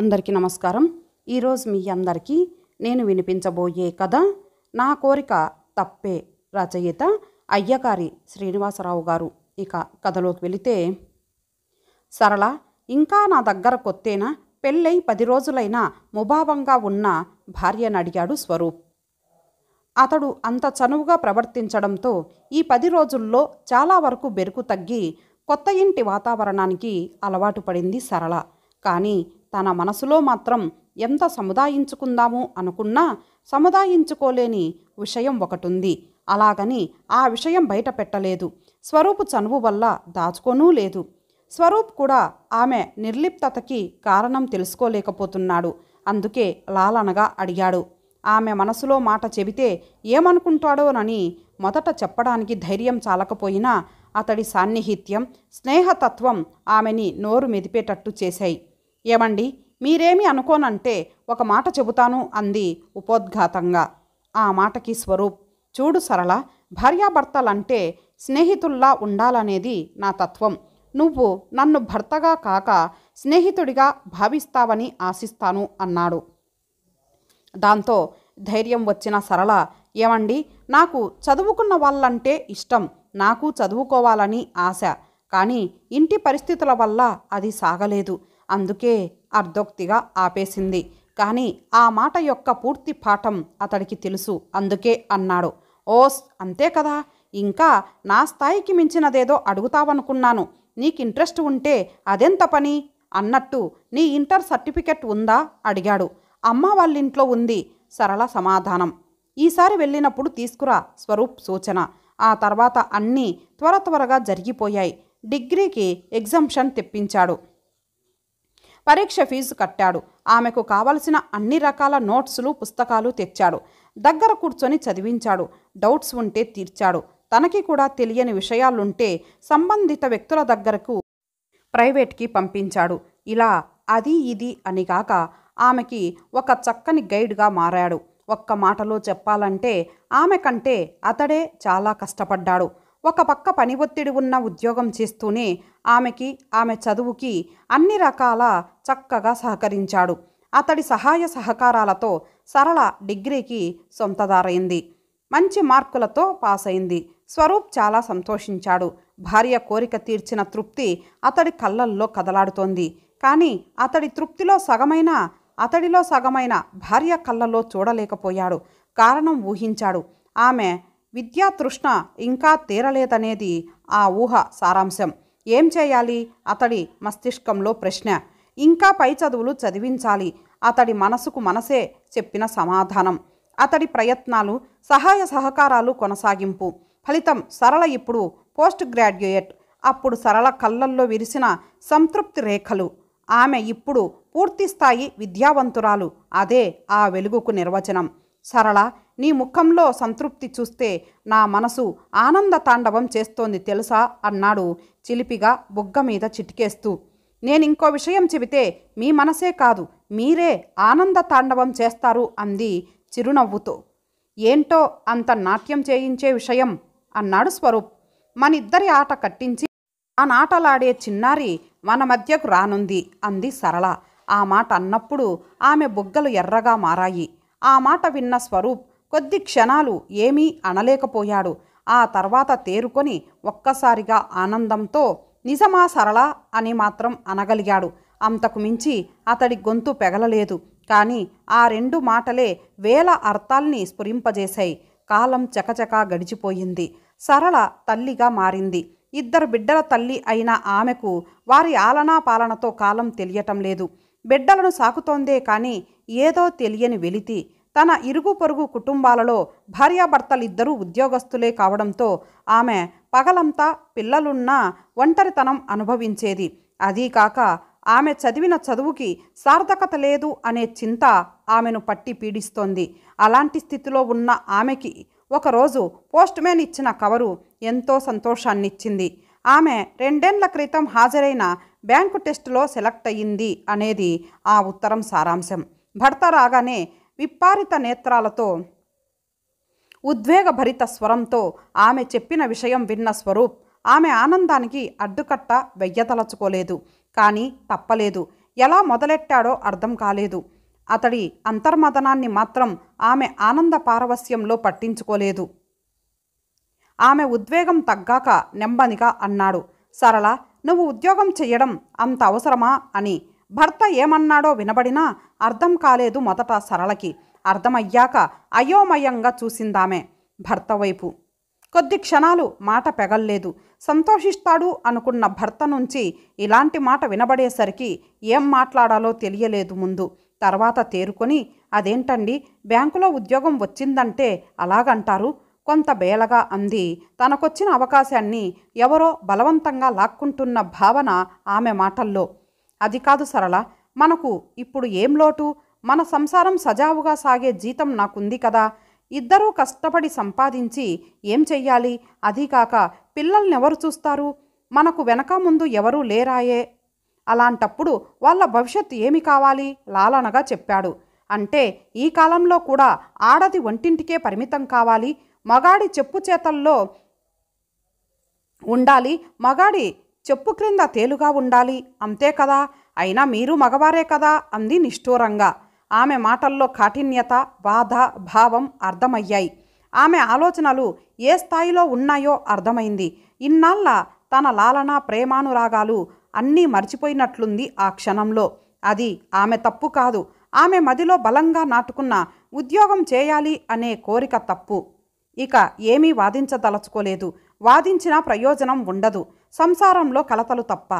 అందరికీ నమస్కారం ఈరోజు మీ అందరికీ నేను వినిపించబోయే కథ నా కోరిక తప్పే రచయిత అయ్యకారి శ్రీనివాసరావు గారు ఇక కథలోకి వెళితే సరళ ఇంకా నా దగ్గర కొత్తేనా పెళ్ళై పది రోజులైనా ముభావంగా ఉన్న భార్యను అడిగాడు స్వరూప్ అతడు అంత చనువుగా ప్రవర్తించడంతో ఈ పది రోజుల్లో చాలా వరకు బెరుకు తగ్గి కొత్త ఇంటి వాతావరణానికి అలవాటు పడింది సరళ కానీ తన మనసులో మాత్రం ఎంత సముదాయించుకుందాము అనుకున్నా సముదాయించుకోలేని విషయం ఒకటుంది అలాగని ఆ విషయం బయట పెట్టలేదు స్వరూప్ చనువు వల్ల దాచుకోనూ లేదు స్వరూప్ కూడా ఆమె నిర్లిప్తతకి కారణం తెలుసుకోలేకపోతున్నాడు అందుకే లాలనగా అడిగాడు ఆమె మనసులో మాట చెబితే ఏమనుకుంటాడోనని మొదట చెప్పడానికి ధైర్యం చాలకపోయినా అతడి సాన్నిహిత్యం స్నేహతత్వం ఆమెని నోరు మెదిపేటట్టు చేశాయి ఏమండి మీరేమి అనుకోనంటే ఒక మాట చెబుతాను అంది ఉపోద్ఘాతంగా ఆ మాటకి స్వరూప్ చూడు సరళ భార్యాభర్తలంటే స్నేహితుల్లా ఉండాలనేది నా తత్వం నువ్వు నన్ను భర్తగా కాక స్నేహితుడిగా భావిస్తావని ఆశిస్తాను అన్నాడు దాంతో ధైర్యం వచ్చిన సరళ ఏమండి నాకు చదువుకున్న వాళ్ళంటే ఇష్టం నాకు చదువుకోవాలని ఆశ కానీ ఇంటి పరిస్థితుల వల్ల అది సాగలేదు అందుకే అర్ధోక్తిగా ఆపేసింది కానీ ఆ మాట యొక్క పూర్తి పాఠం అతడికి తెలుసు అందుకే అన్నాడు ఓస్ అంతే కదా ఇంకా నా స్థాయికి మించినదేదో అడుగుతావనుకున్నాను నీకు ఇంట్రెస్ట్ ఉంటే అదెంత పని అన్నట్టు నీ ఇంటర్ సర్టిఫికెట్ ఉందా అడిగాడు అమ్మ వాళ్ళింట్లో ఉంది సరళ సమాధానం ఈసారి వెళ్ళినప్పుడు తీసుకురా స్వరూప్ సూచన ఆ తర్వాత అన్నీ త్వర త్వరగా జరిగిపోయాయి డిగ్రీకి ఎగ్జంప్షన్ తెప్పించాడు పరీక్ష ఫీజు కట్టాడు ఆమెకు కావలసిన అన్ని రకాల నోట్సులు పుస్తకాలు తెచ్చాడు దగ్గర కూర్చొని చదివించాడు డౌట్స్ ఉంటే తీర్చాడు తనకి కూడా తెలియని విషయాలుంటే సంబంధిత వ్యక్తుల దగ్గరకు ప్రైవేట్కి పంపించాడు ఇలా అది ఇది అనిగాక ఆమెకి ఒక చక్కని గైడ్గా మారాడు ఒక్క మాటలో చెప్పాలంటే ఆమె కంటే అతడే చాలా కష్టపడ్డాడు ఒక పక్క పని ఒత్తిడి ఉన్న ఉద్యోగం చేస్తూనే ఆమెకి ఆమె చదువుకి అన్ని రకాల చక్కగా సహకరించాడు అతడి సహాయ సహకారాలతో సరళ డిగ్రీకి సొంతదారైంది మంచి మార్కులతో పాస్ అయింది స్వరూప్ చాలా సంతోషించాడు భార్య కోరిక తీర్చిన తృప్తి అతడి కళ్ళల్లో కదలాడుతోంది కానీ అతడి తృప్తిలో సగమైన అతడిలో సగమైన భార్య కళ్ళలో చూడలేకపోయాడు కారణం ఊహించాడు ఆమె విద్యా తృష్ణ ఇంకా తీరలేదనేది ఆ ఊహ సారాంశం ఏం చేయాలి అతడి మస్తిష్కంలో ప్రశ్న ఇంకా పై చదువులు చదివించాలి అతడి మనసుకు మనసే చెప్పిన సమాధానం అతడి ప్రయత్నాలు సహాయ సహకారాలు కొనసాగింపు ఫలితం సరళ ఇప్పుడు పోస్ట్ గ్రాడ్యుయేట్ అప్పుడు సరళ కళ్ళల్లో విరిసిన సంతృప్తి రేఖలు ఆమె ఇప్పుడు పూర్తిస్థాయి విద్యావంతురాలు అదే ఆ వెలుగుకు నిర్వచనం సరళ నీ ముఖంలో సంతృప్తి చూస్తే నా మనసు ఆనంద తాండవం చేస్తోంది తెలుసా అన్నాడు చిలిపిగా బుగ్గ మీద చిటికేస్తూ నేనింకో విషయం చెబితే మీ మనసే కాదు మీరే ఆనంద తాండవం చేస్తారు అంది చిరునవ్వుతో ఏంటో అంత నాట్యం చేయించే విషయం అన్నాడు స్వరూప్ మనిద్దరి ఆట కట్టించి ఆ నాటలాడే చిన్నారి మన మధ్యకు రానుంది అంది సరళ ఆ మాట అన్నప్పుడు ఆమె బుగ్గలు ఎర్రగా మారాయి ఆ మాట విన్న స్వరూప్ కొద్ది క్షణాలు ఏమీ అనలేకపోయాడు ఆ తర్వాత తేరుకొని ఒక్కసారిగా ఆనందంతో నిజమా సరళ అని మాత్రం అనగలిగాడు అంతకు మించి అతడి గొంతు పెగలలేదు కానీ ఆ రెండు మాటలే వేల అర్థాల్ని స్ఫురింపజేశాయి కాలం చకచకా గడిచిపోయింది సరళ తల్లిగా మారింది ఇద్దరు బిడ్డల తల్లి అయిన ఆమెకు వారి ఆలనా పాలనతో కాలం తెలియటం లేదు బిడ్డలను సాకుతోందే కానీ ఏదో తెలియని వెలితి తన ఇరుగు పొరుగు కుటుంబాలలో భార్యాభర్తలిద్దరూ ఉద్యోగస్తులే కావడంతో ఆమె పగలంతా పిల్లలున్నా ఒంటరితనం అనుభవించేది అదీకాక ఆమె చదివిన చదువుకి సార్థకత లేదు అనే చింత ఆమెను పట్టి పీడిస్తోంది అలాంటి స్థితిలో ఉన్న ఆమెకి ఒకరోజు పోస్ట్మ్యాన్ ఇచ్చిన కవరు ఎంతో సంతోషాన్నిచ్చింది ఆమె రెండేండ్ల క్రితం హాజరైన బ్యాంకు టెస్టులో సెలెక్ట్ అయ్యింది అనేది ఆ ఉత్తరం సారాంశం భర్త రాగానే విప్పారిత నేత్రాలతో ఉద్వేగభరిత స్వరంతో ఆమె చెప్పిన విషయం విన్న స్వరూప్ ఆమె ఆనందానికి అడ్డుకట్ట వెయ్యతలచుకోలేదు కానీ తప్పలేదు ఎలా మొదలెట్టాడో అర్థం కాలేదు అతడి అంతర్మదనాన్ని మాత్రం ఆమె ఆనంద పారవస్యంలో పట్టించుకోలేదు ఆమె ఉద్వేగం తగ్గాక నెమ్మదిగా అన్నాడు సరళ నువ్వు ఉద్యోగం చెయ్యడం అంత అవసరమా అని భర్త ఏమన్నాడో వినబడినా అర్థం కాలేదు మొదట సరళకి అర్థమయ్యాక అయోమయంగా చూసిందామె భర్త వైపు కొద్ది క్షణాలు మాట పెగల్లేదు సంతోషిస్తాడు అనుకున్న భర్త నుంచి ఇలాంటి మాట వినబడేసరికి ఏం మాట్లాడాలో తెలియలేదు ముందు తర్వాత తేరుకొని అదేంటండి బ్యాంకులో ఉద్యోగం వచ్చిందంటే అలాగంటారు కొంత బేలగా అంది తనకొచ్చిన అవకాశాన్ని ఎవరో బలవంతంగా లాక్కుంటున్న భావన ఆమె మాటల్లో అది కాదు సరళ మనకు ఇప్పుడు ఏం లోటు మన సంసారం సజావుగా సాగే జీతం నాకుంది కదా ఇద్దరూ కష్టపడి సంపాదించి ఏం చెయ్యాలి అదీకాక పిల్లల్ని ఎవరు చూస్తారు మనకు వెనక ముందు ఎవరూ లేరాయే అలాంటప్పుడు వాళ్ళ భవిష్యత్తు ఏమి కావాలి లాలనగా చెప్పాడు అంటే ఈ కాలంలో కూడా ఆడది ఒంటింటికే పరిమితం కావాలి మగాడి చెప్పు చేతల్లో ఉండాలి మగాడి చెప్పు క్రింద తేలుగా ఉండాలి అంతే కదా అయినా మీరు మగవారే కదా అంది నిష్ఠూరంగా ఆమె మాటల్లో కాఠిన్యత బాధ భావం అర్థమయ్యాయి ఆమె ఆలోచనలు ఏ స్థాయిలో ఉన్నాయో అర్థమైంది ఇన్నాళ్ళ తన లాలన ప్రేమానురాగాలు అన్నీ మర్చిపోయినట్లుంది ఆ క్షణంలో అది ఆమె తప్పు కాదు ఆమె మదిలో బలంగా నాటుకున్న ఉద్యోగం చేయాలి అనే కోరిక తప్పు ఇక ఏమీ వాదించదలచుకోలేదు వాదించినా ప్రయోజనం ఉండదు సంసారంలో కలతలు తప్ప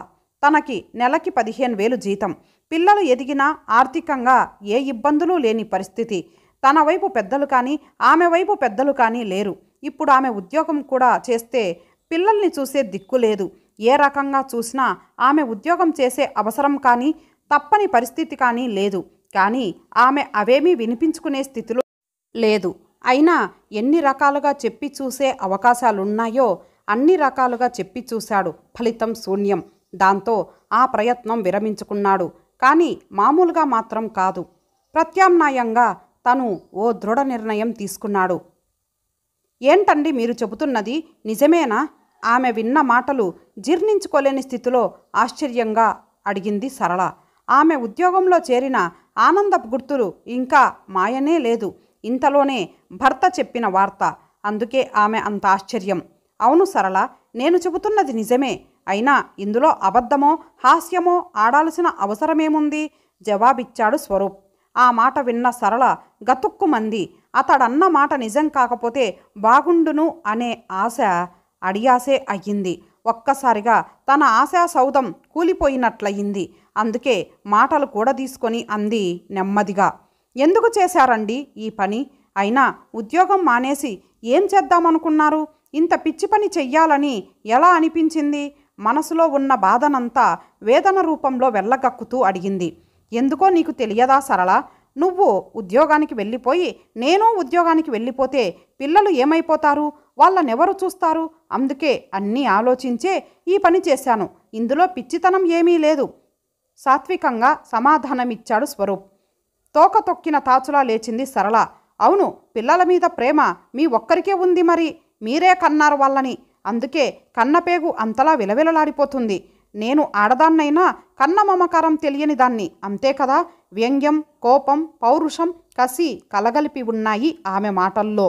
తనకి నెలకి పదిహేను వేలు జీతం పిల్లలు ఎదిగినా ఆర్థికంగా ఏ ఇబ్బందులు లేని పరిస్థితి తన వైపు పెద్దలు కానీ ఆమె వైపు పెద్దలు కానీ లేరు ఇప్పుడు ఆమె ఉద్యోగం కూడా చేస్తే పిల్లల్ని చూసే దిక్కు లేదు ఏ రకంగా చూసినా ఆమె ఉద్యోగం చేసే అవసరం కానీ తప్పని పరిస్థితి కానీ లేదు కానీ ఆమె అవేమీ వినిపించుకునే స్థితిలో లేదు అయినా ఎన్ని రకాలుగా చెప్పి చూసే అవకాశాలున్నాయో అన్ని రకాలుగా చెప్పి చూశాడు ఫలితం శూన్యం దాంతో ఆ ప్రయత్నం విరమించుకున్నాడు కానీ మామూలుగా మాత్రం కాదు ప్రత్యామ్నాయంగా తను ఓ దృఢ నిర్ణయం తీసుకున్నాడు ఏంటండి మీరు చెబుతున్నది నిజమేనా ఆమె విన్న మాటలు జీర్ణించుకోలేని స్థితిలో ఆశ్చర్యంగా అడిగింది సరళ ఆమె ఉద్యోగంలో చేరిన ఆనంద గుర్తులు ఇంకా మాయనే లేదు ఇంతలోనే భర్త చెప్పిన వార్త అందుకే ఆమె అంత ఆశ్చర్యం అవును సరళ నేను చెబుతున్నది నిజమే అయినా ఇందులో అబద్ధమో హాస్యమో ఆడాల్సిన అవసరమేముంది జవాబిచ్చాడు స్వరూప్ ఆ మాట విన్న సరళ గతుక్కుమంది అతడన్న మాట నిజం కాకపోతే బాగుండును అనే ఆశ అడియాసే అయ్యింది ఒక్కసారిగా తన ఆశా సౌధం కూలిపోయినట్లయింది అందుకే మాటలు కూడా తీసుకొని అంది నెమ్మదిగా ఎందుకు చేశారండి ఈ పని అయినా ఉద్యోగం మానేసి ఏం చేద్దామనుకున్నారు ఇంత పిచ్చి పని చెయ్యాలని ఎలా అనిపించింది మనసులో ఉన్న బాధనంతా వేదన రూపంలో వెళ్ళగక్కుతూ అడిగింది ఎందుకో నీకు తెలియదా సరళ నువ్వు ఉద్యోగానికి వెళ్ళిపోయి నేను ఉద్యోగానికి వెళ్ళిపోతే పిల్లలు ఏమైపోతారు వాళ్ళనెవరు చూస్తారు అందుకే అన్నీ ఆలోచించే ఈ పని చేశాను ఇందులో పిచ్చితనం ఏమీ లేదు సాత్వికంగా సమాధానమిచ్చాడు స్వరూప్ తోక తొక్కిన తాచులా లేచింది సరళ అవును పిల్లల మీద ప్రేమ మీ ఒక్కరికే ఉంది మరి మీరే కన్నారు వాళ్ళని అందుకే కన్నపేగు అంతలా విలవిలలాడిపోతుంది నేను ఆడదాన్నైనా కన్న మమకారం తెలియని దాన్ని అంతే కదా వ్యంగ్యం కోపం పౌరుషం కసి కలగలిపి ఉన్నాయి ఆమె మాటల్లో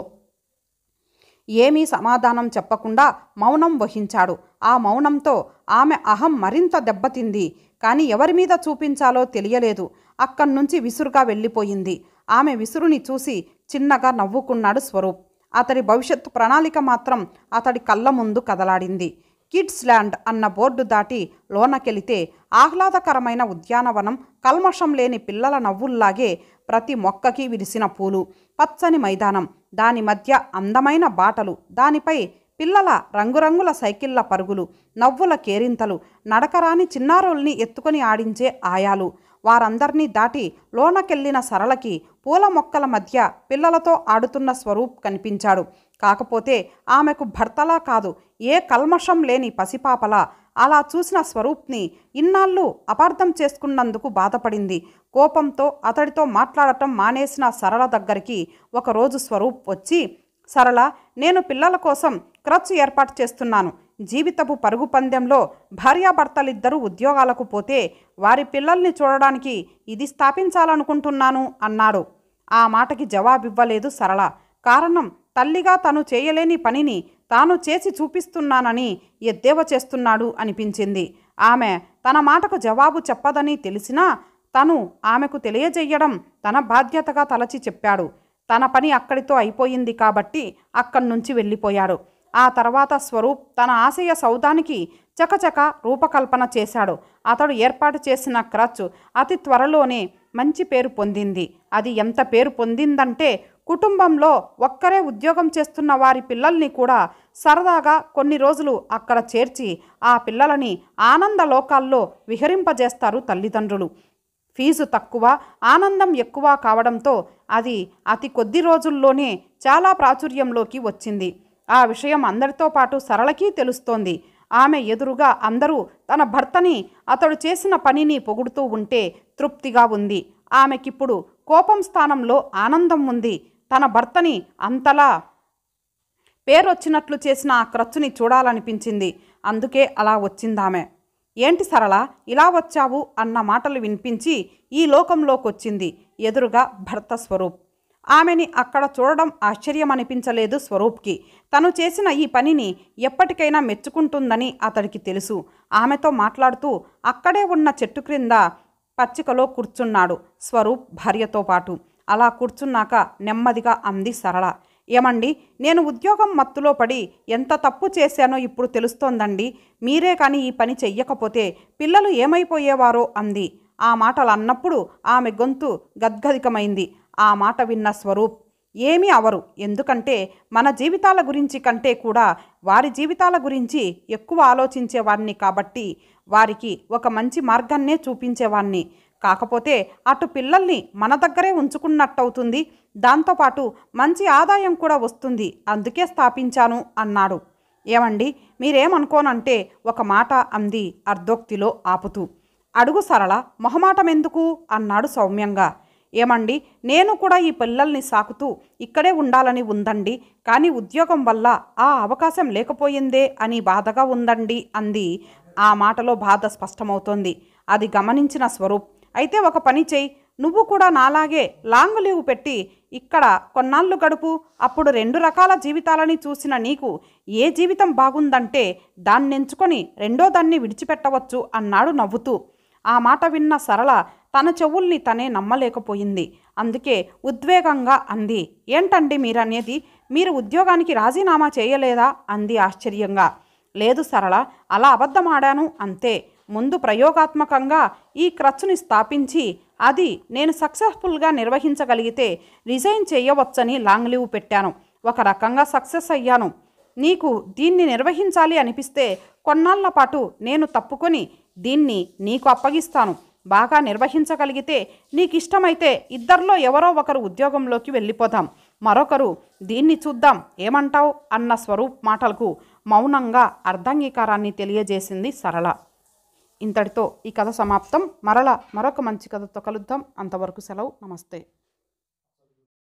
ఏమీ సమాధానం చెప్పకుండా మౌనం వహించాడు ఆ మౌనంతో ఆమె అహం మరింత దెబ్బతింది కానీ ఎవరి మీద చూపించాలో తెలియలేదు అక్కడి నుంచి విసురుగా వెళ్ళిపోయింది ఆమె విసురుని చూసి చిన్నగా నవ్వుకున్నాడు స్వరూప్ అతడి భవిష్యత్తు ప్రణాళిక మాత్రం అతడి కళ్ళ ముందు కదలాడింది కిడ్స్ ల్యాండ్ అన్న బోర్డు దాటి లోనకెళితే ఆహ్లాదకరమైన ఉద్యానవనం కల్మషం లేని పిల్లల నవ్వుల్లాగే ప్రతి మొక్కకి విరిసిన పూలు పచ్చని మైదానం దాని మధ్య అందమైన బాటలు దానిపై పిల్లల రంగురంగుల సైకిళ్ల పరుగులు నవ్వుల కేరింతలు నడకరాని చిన్నారుల్ని ఎత్తుకొని ఆడించే ఆయాలు వారందర్నీ దాటి లోనకెళ్లిన సరళకి పూల మొక్కల మధ్య పిల్లలతో ఆడుతున్న స్వరూప్ కనిపించాడు కాకపోతే ఆమెకు భర్తలా కాదు ఏ కల్మషం లేని పసిపాపలా అలా చూసిన స్వరూప్ని ఇన్నాళ్ళు అపార్థం చేసుకున్నందుకు బాధపడింది కోపంతో అతడితో మాట్లాడటం మానేసిన సరళ దగ్గరికి ఒకరోజు స్వరూప్ వచ్చి సరళ నేను పిల్లల కోసం క్రచ్ ఏర్పాటు చేస్తున్నాను జీవితపు పరుగు పందెంలో భార్యాభర్తలిద్దరూ ఉద్యోగాలకు పోతే వారి పిల్లల్ని చూడడానికి ఇది స్థాపించాలనుకుంటున్నాను అన్నాడు ఆ మాటకి జవాబివ్వలేదు సరళ కారణం తల్లిగా తను చేయలేని పనిని తాను చేసి చూపిస్తున్నానని ఎద్దేవ చేస్తున్నాడు అనిపించింది ఆమె తన మాటకు జవాబు చెప్పదని తెలిసినా తను ఆమెకు తెలియజేయడం తన బాధ్యతగా తలచి చెప్పాడు తన పని అక్కడితో అయిపోయింది కాబట్టి అక్కడి నుంచి వెళ్ళిపోయాడు ఆ తర్వాత స్వరూప్ తన ఆశయ సౌదానికి చకచక రూపకల్పన చేశాడు అతడు ఏర్పాటు చేసిన క్రచ్ అతి త్వరలోనే మంచి పేరు పొందింది అది ఎంత పేరు పొందిందంటే కుటుంబంలో ఒక్కరే ఉద్యోగం చేస్తున్న వారి పిల్లల్ని కూడా సరదాగా కొన్ని రోజులు అక్కడ చేర్చి ఆ పిల్లలని ఆనంద లోకాల్లో విహరింపజేస్తారు తల్లిదండ్రులు ఫీజు తక్కువ ఆనందం ఎక్కువ కావడంతో అది అతి కొద్ది రోజుల్లోనే చాలా ప్రాచుర్యంలోకి వచ్చింది ఆ విషయం అందరితో పాటు సరళకి తెలుస్తోంది ఆమె ఎదురుగా అందరూ తన భర్తని అతడు చేసిన పనిని పొగుడుతూ ఉంటే తృప్తిగా ఉంది ఆమెకిప్పుడు కోపం స్థానంలో ఆనందం ఉంది తన భర్తని అంతలా పేరొచ్చినట్లు చేసిన ఆ క్రచ్చుని చూడాలనిపించింది అందుకే అలా వచ్చిందామె ఏంటి సరళ ఇలా వచ్చావు అన్న మాటలు వినిపించి ఈ లోకంలోకొచ్చింది ఎదురుగా భర్త స్వరూప్ ఆమెని అక్కడ చూడడం ఆశ్చర్యం అనిపించలేదు స్వరూప్కి తను చేసిన ఈ పనిని ఎప్పటికైనా మెచ్చుకుంటుందని అతడికి తెలుసు ఆమెతో మాట్లాడుతూ అక్కడే ఉన్న చెట్టు క్రింద పచ్చికలో కూర్చున్నాడు స్వరూప్ భార్యతో పాటు అలా కూర్చున్నాక నెమ్మదిగా అంది సరళ ఏమండి నేను ఉద్యోగం మత్తులో పడి ఎంత తప్పు చేశానో ఇప్పుడు తెలుస్తోందండి మీరే కానీ ఈ పని చెయ్యకపోతే పిల్లలు ఏమైపోయేవారో అంది ఆ మాటలు అన్నప్పుడు ఆమె గొంతు గద్గదికమైంది ఆ మాట విన్న స్వరూప్ ఏమీ అవరు ఎందుకంటే మన జీవితాల గురించి కంటే కూడా వారి జీవితాల గురించి ఎక్కువ ఆలోచించేవాణ్ణి కాబట్టి వారికి ఒక మంచి మార్గాన్నే చూపించేవాణ్ణి కాకపోతే అటు పిల్లల్ని మన దగ్గరే ఉంచుకున్నట్టవుతుంది దాంతోపాటు మంచి ఆదాయం కూడా వస్తుంది అందుకే స్థాపించాను అన్నాడు ఏమండి మీరేమనుకోనంటే ఒక మాట అంది అర్ధోక్తిలో ఆపుతూ అడుగు సరళ మొహమాటమెందుకు అన్నాడు సౌమ్యంగా ఏమండి నేను కూడా ఈ పిల్లల్ని సాకుతూ ఇక్కడే ఉండాలని ఉందండి కానీ ఉద్యోగం వల్ల ఆ అవకాశం లేకపోయిందే అని బాధగా ఉందండి అంది ఆ మాటలో బాధ స్పష్టమవుతోంది అది గమనించిన స్వరూప్ అయితే ఒక పని చేయి నువ్వు కూడా నాలాగే లాంగ్ లీవ్ పెట్టి ఇక్కడ కొన్నాళ్ళు గడుపు అప్పుడు రెండు రకాల జీవితాలని చూసిన నీకు ఏ జీవితం బాగుందంటే దాన్నెంచుకొని రెండో దాన్ని విడిచిపెట్టవచ్చు అన్నాడు నవ్వుతూ ఆ మాట విన్న సరళ తన చెవుల్ని తనే నమ్మలేకపోయింది అందుకే ఉద్వేగంగా అంది ఏంటండి మీరనేది మీరు ఉద్యోగానికి రాజీనామా చేయలేదా అంది ఆశ్చర్యంగా లేదు సరళ అలా అబద్ధమాడాను అంతే ముందు ప్రయోగాత్మకంగా ఈ క్రచ్చుని స్థాపించి అది నేను సక్సెస్ఫుల్గా నిర్వహించగలిగితే రిజైన్ చేయవచ్చని లాంగ్ లీవ్ పెట్టాను ఒక రకంగా సక్సెస్ అయ్యాను నీకు దీన్ని నిర్వహించాలి అనిపిస్తే కొన్నాళ్ల పాటు నేను తప్పుకొని దీన్ని నీకు అప్పగిస్తాను బాగా నిర్వహించగలిగితే నీకు ఇష్టమైతే ఇద్దరిలో ఎవరో ఒకరు ఉద్యోగంలోకి వెళ్ళిపోదాం మరొకరు దీన్ని చూద్దాం ఏమంటావు అన్న స్వరూప్ మాటలకు మౌనంగా అర్ధాంగీకారాన్ని తెలియజేసింది సరళ ఇంతటితో ఈ కథ సమాప్తం మరల మరొక మంచి కథతో కలుద్దాం అంతవరకు సెలవు నమస్తే